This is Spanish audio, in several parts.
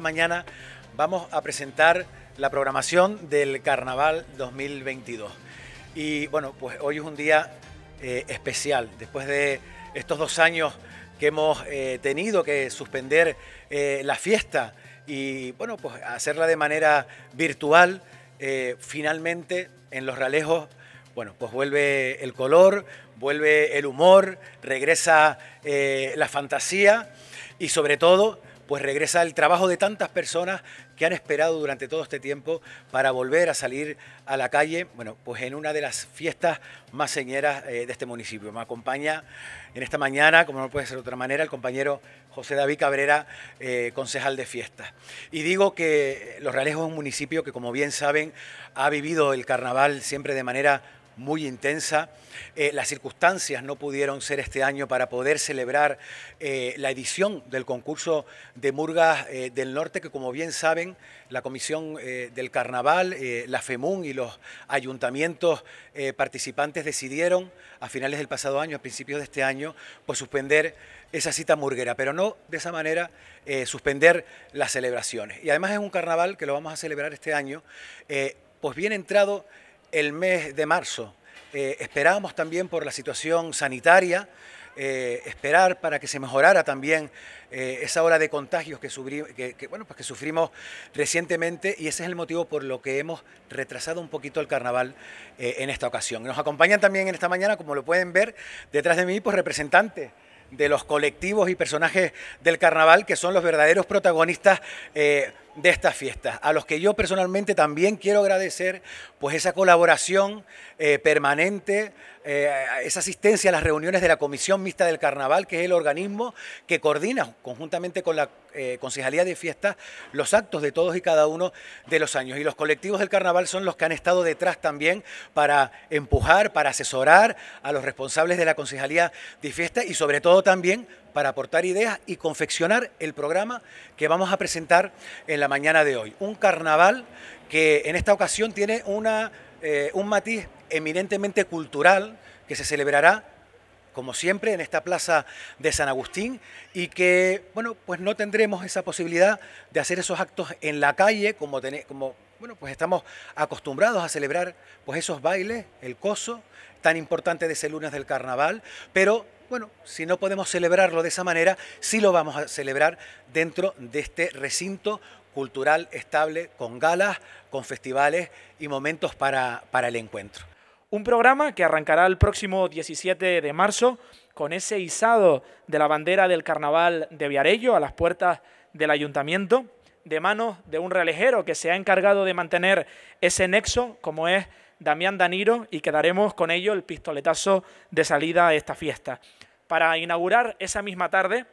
mañana vamos a presentar la programación del Carnaval 2022. Y bueno, pues hoy es un día eh, especial. Después de estos dos años que hemos eh, tenido que suspender eh, la fiesta y bueno, pues hacerla de manera virtual, finalmente en los Ralejos bueno, pues vuelve el color, vuelve el humor, regresa la fantasía y sobre todo pues regresa el trabajo de tantas personas que han esperado durante todo este tiempo para volver a salir a la calle, bueno, pues en una de las fiestas más señeras eh, de este municipio. Me acompaña en esta mañana, como no puede ser de otra manera, el compañero José David Cabrera, eh, concejal de fiestas. Y digo que Los Realejos es un municipio que, como bien saben, ha vivido el carnaval siempre de manera muy intensa. Eh, las circunstancias no pudieron ser este año para poder celebrar eh, la edición del concurso de Murgas eh, del Norte, que como bien saben, la Comisión del Carnaval, la FEMUN y los ayuntamientos participantes decidieron a finales del pasado año, a principios de este año, pues suspender esa cita murguera, pero no de esa manera suspender las celebraciones. Y además es un carnaval que lo vamos a celebrar este año, pues bien entrado el mes de marzo. Eh, esperábamos también por la situación sanitaria, eh, esperar para que se mejorara también eh, esa ola de contagios que, pues que sufrimos recientemente y ese es el motivo por lo que hemos retrasado un poquito el carnaval en esta ocasión. Nos acompañan también en esta mañana, como lo pueden ver detrás de mí, pues representantes de los colectivos y personajes del carnaval que son los verdaderos protagonistas de estas fiestas, a los que yo personalmente también quiero agradecer pues esa colaboración eh, permanente, eh, esa asistencia a las reuniones de la Comisión Mixta del Carnaval, que es el organismo que coordina conjuntamente con la eh, Concejalía de Fiestas los actos de todos y cada uno de los años. Y los colectivos del Carnaval son los que han estado detrás también para empujar, para asesorar a los responsables de la Concejalía de Fiestas y sobre todo también para aportar ideas y confeccionar el programa que vamos a presentar en la mañana de hoy. Un carnaval que en esta ocasión tiene una, eh, un matiz eminentemente cultural que se celebrará como siempre, en esta plaza de San Agustín y que, bueno, pues no tendremos esa posibilidad de hacer esos actos en la calle como, como bueno, pues estamos acostumbrados a celebrar pues esos bailes, el coso, tan importante de ese lunes del carnaval, pero bueno, si no podemos celebrarlo de esa manera, sí lo vamos a celebrar dentro de este recinto cultural estable, con galas, con festivales y momentos para, para el encuentro. Un programa que arrancará el próximo 17 de marzo con ese izado de la bandera del carnaval de Viarello a las puertas del ayuntamiento de manos de un realejero que se ha encargado de mantener ese nexo, como es Damián Daniro, y quedaremos con ello el pistoletazo de salida a esta fiesta. Para inaugurar esa misma tarde,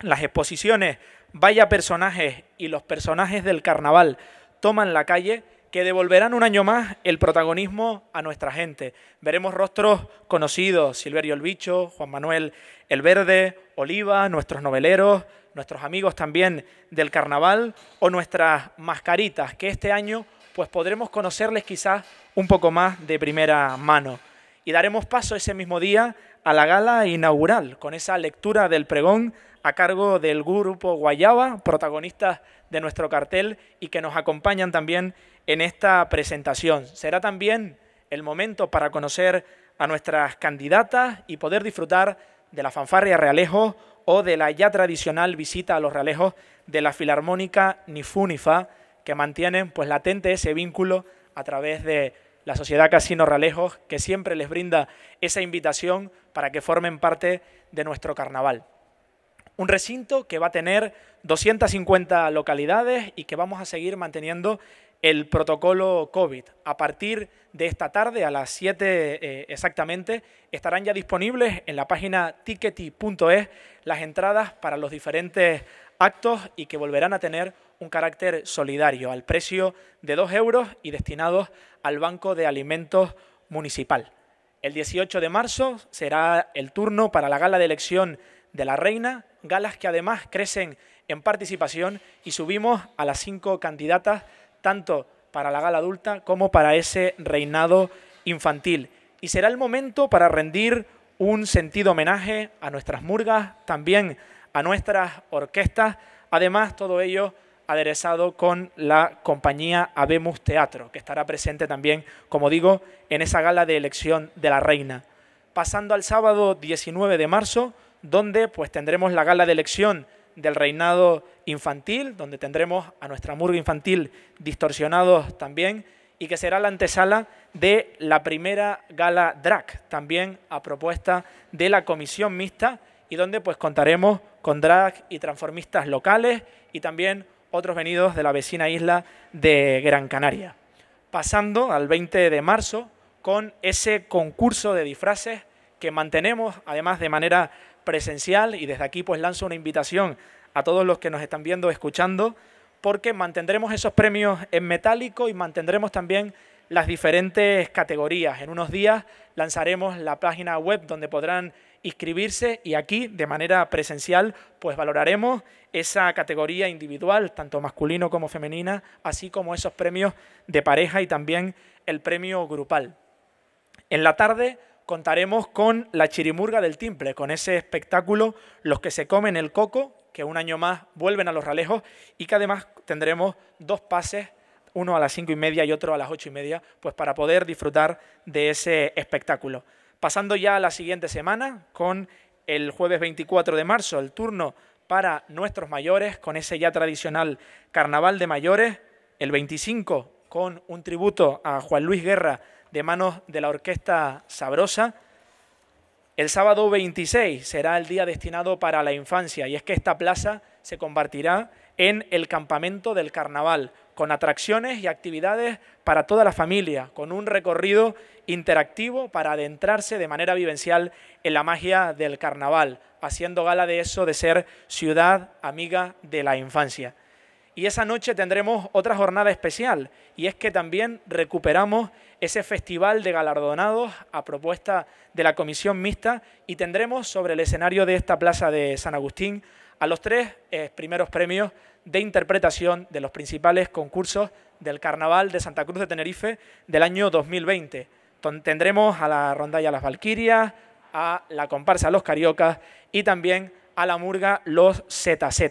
las exposiciones Vaya personajes y los personajes del carnaval toman la calle que devolverán un año más el protagonismo a nuestra gente. Veremos rostros conocidos, Silverio el Bicho, Juan Manuel el Verde, Oliva, nuestros noveleros, nuestros amigos también del carnaval o nuestras mascaritas, que este año pues podremos conocerles quizás un poco más de primera mano. Y daremos paso ese mismo día a la gala inaugural, con esa lectura del pregón a cargo del grupo Guayaba, protagonistas de nuestro cartel y que nos acompañan también en esta presentación. Será también el momento para conocer a nuestras candidatas y poder disfrutar de la fanfarria Realejo o de la ya tradicional visita a los realejos de la Filarmónica Nifunifa, que mantienen pues latente ese vínculo a través de la Sociedad Casino Realejos, que siempre les brinda esa invitación para que formen parte de nuestro carnaval. Un recinto que va a tener 250 localidades y que vamos a seguir manteniendo el protocolo COVID. A partir de esta tarde, a las 7 eh, exactamente, estarán ya disponibles en la página tickety.es las entradas para los diferentes actos y que volverán a tener un carácter solidario al precio de 2 euros y destinados al Banco de Alimentos Municipal. El 18 de marzo será el turno para la gala de elección de la Reina, galas que además crecen en participación y subimos a las cinco candidatas tanto para la gala adulta como para ese reinado infantil. Y será el momento para rendir un sentido homenaje a nuestras murgas, también a nuestras orquestas, además todo ello aderezado con la compañía Abemus Teatro, que estará presente también, como digo, en esa gala de elección de la reina. Pasando al sábado 19 de marzo, donde pues tendremos la gala de elección del reinado infantil, donde tendremos a nuestra murga infantil distorsionados también, y que será la antesala de la primera gala DRAC, también a propuesta de la comisión mixta, y donde pues contaremos con drag y transformistas locales y también otros venidos de la vecina isla de Gran Canaria. Pasando al 20 de marzo con ese concurso de disfraces que mantenemos además de manera presencial y desde aquí pues lanzo una invitación a todos los que nos están viendo, escuchando, porque mantendremos esos premios en metálico y mantendremos también las diferentes categorías. En unos días lanzaremos la página web donde podrán inscribirse y aquí de manera presencial pues valoraremos esa categoría individual, tanto masculino como femenina, así como esos premios de pareja y también el premio grupal. En la tarde contaremos con la chirimurga del timple, con ese espectáculo Los que se comen el coco, que un año más vuelven a los ralejos y que además tendremos dos pases, uno a las cinco y media y otro a las ocho y media, pues para poder disfrutar de ese espectáculo. Pasando ya a la siguiente semana, con el jueves 24 de marzo, el turno para nuestros mayores, con ese ya tradicional carnaval de mayores, el 25 con un tributo a Juan Luis Guerra de manos de la Orquesta Sabrosa. El sábado 26 será el día destinado para la infancia y es que esta plaza se convertirá en el campamento del carnaval, con atracciones y actividades para toda la familia, con un recorrido interactivo para adentrarse de manera vivencial en la magia del carnaval, haciendo gala de eso de ser ciudad amiga de la infancia. Y esa noche tendremos otra jornada especial, y es que también recuperamos ese festival de galardonados a propuesta de la comisión mixta y tendremos sobre el escenario de esta plaza de San Agustín a los tres eh, primeros premios de interpretación de los principales concursos del Carnaval de Santa Cruz de Tenerife del año 2020. Tendremos a la rondalla Las Valquirias, a la comparsa Los Cariocas y también a la murga Los ZZ.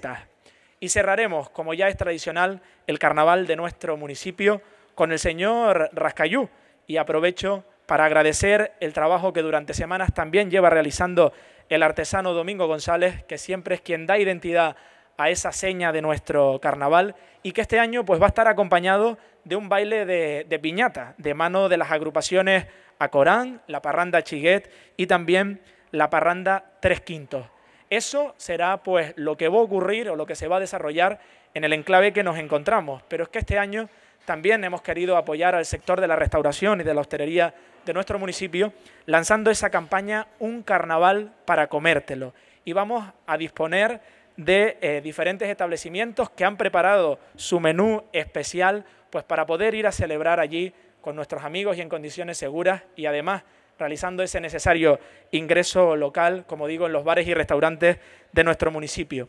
Y cerraremos, como ya es tradicional, el carnaval de nuestro municipio con el señor Rascayú y aprovecho para agradecer el trabajo que durante semanas también lleva realizando el artesano Domingo González, que siempre es quien da identidad a esa seña de nuestro carnaval y que este año pues, va a estar acompañado de un baile de, piñata de mano de las agrupaciones Acorán, la parranda Chiguet y también la parranda Tres Quintos. Eso será pues lo que va a ocurrir o lo que se va a desarrollar en el enclave que nos encontramos, pero es que este año también hemos querido apoyar al sector de la restauración y de la hostelería de nuestro municipio lanzando esa campaña Un carnaval para comértelo. Y vamos a disponer de eh, diferentes establecimientos que han preparado su menú especial pues para poder ir a celebrar allí con nuestros amigos y en condiciones seguras y además realizando ese necesario ingreso local, como digo, en los bares y restaurantes de nuestro municipio.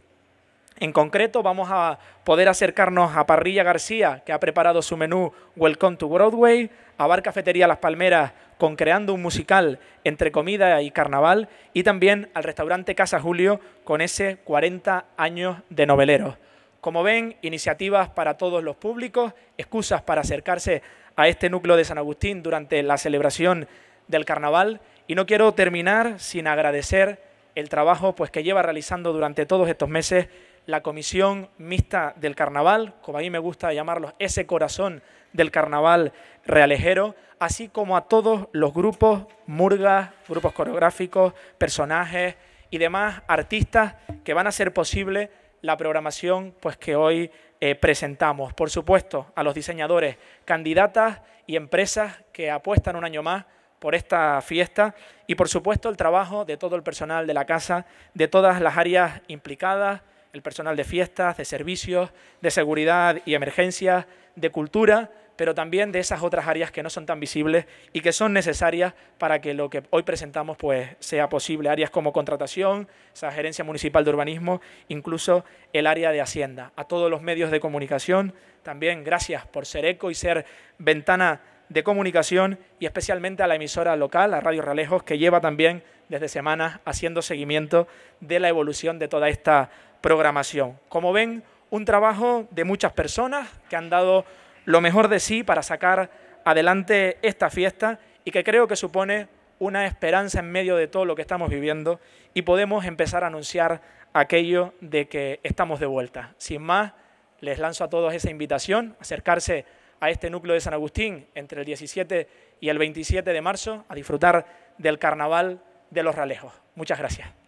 En concreto, vamos a poder acercarnos a Parrilla García, que ha preparado su menú Welcome to Broadway, a Bar Cafetería Las Palmeras, con Creando un Musical entre comida y carnaval, y también al restaurante Casa Julio, con ese 40 años de noveleros. Como ven, iniciativas para todos los públicos, excusas para acercarse a este núcleo de San Agustín durante la celebración del carnaval. Y no quiero terminar sin agradecer el trabajo pues, que lleva realizando durante todos estos meses la Comisión Mixta del Carnaval, como a mí me gusta llamarlos, ese corazón del Carnaval realejero, así como a todos los grupos, murgas, grupos coreográficos, personajes y demás artistas que van a hacer posible la programación pues, que hoy eh, presentamos. Por supuesto, a los diseñadores, candidatas y empresas que apuestan un año más por esta fiesta y por supuesto el trabajo de todo el personal de la casa, de todas las áreas implicadas, el personal de fiestas, de servicios, de seguridad y emergencias, de cultura, pero también de esas otras áreas que no son tan visibles y que son necesarias para que lo que hoy presentamos pues, sea posible. Áreas como contratación, esa gerencia municipal de urbanismo, incluso el área de Hacienda. A todos los medios de comunicación, también gracias por ser eco y ser ventana de comunicación y especialmente a la emisora local, a Radio Ralejos, que lleva también desde semanas haciendo seguimiento de la evolución de toda esta programación. Como ven, un trabajo de muchas personas que han dado lo mejor de sí para sacar adelante esta fiesta y que creo que supone una esperanza en medio de todo lo que estamos viviendo y podemos empezar a anunciar aquello de que estamos de vuelta. Sin más, les lanzo a todos esa invitación, acercarse a este núcleo de San Agustín entre el 17 y el 27 de marzo a disfrutar del carnaval de los Ralejos. Muchas gracias.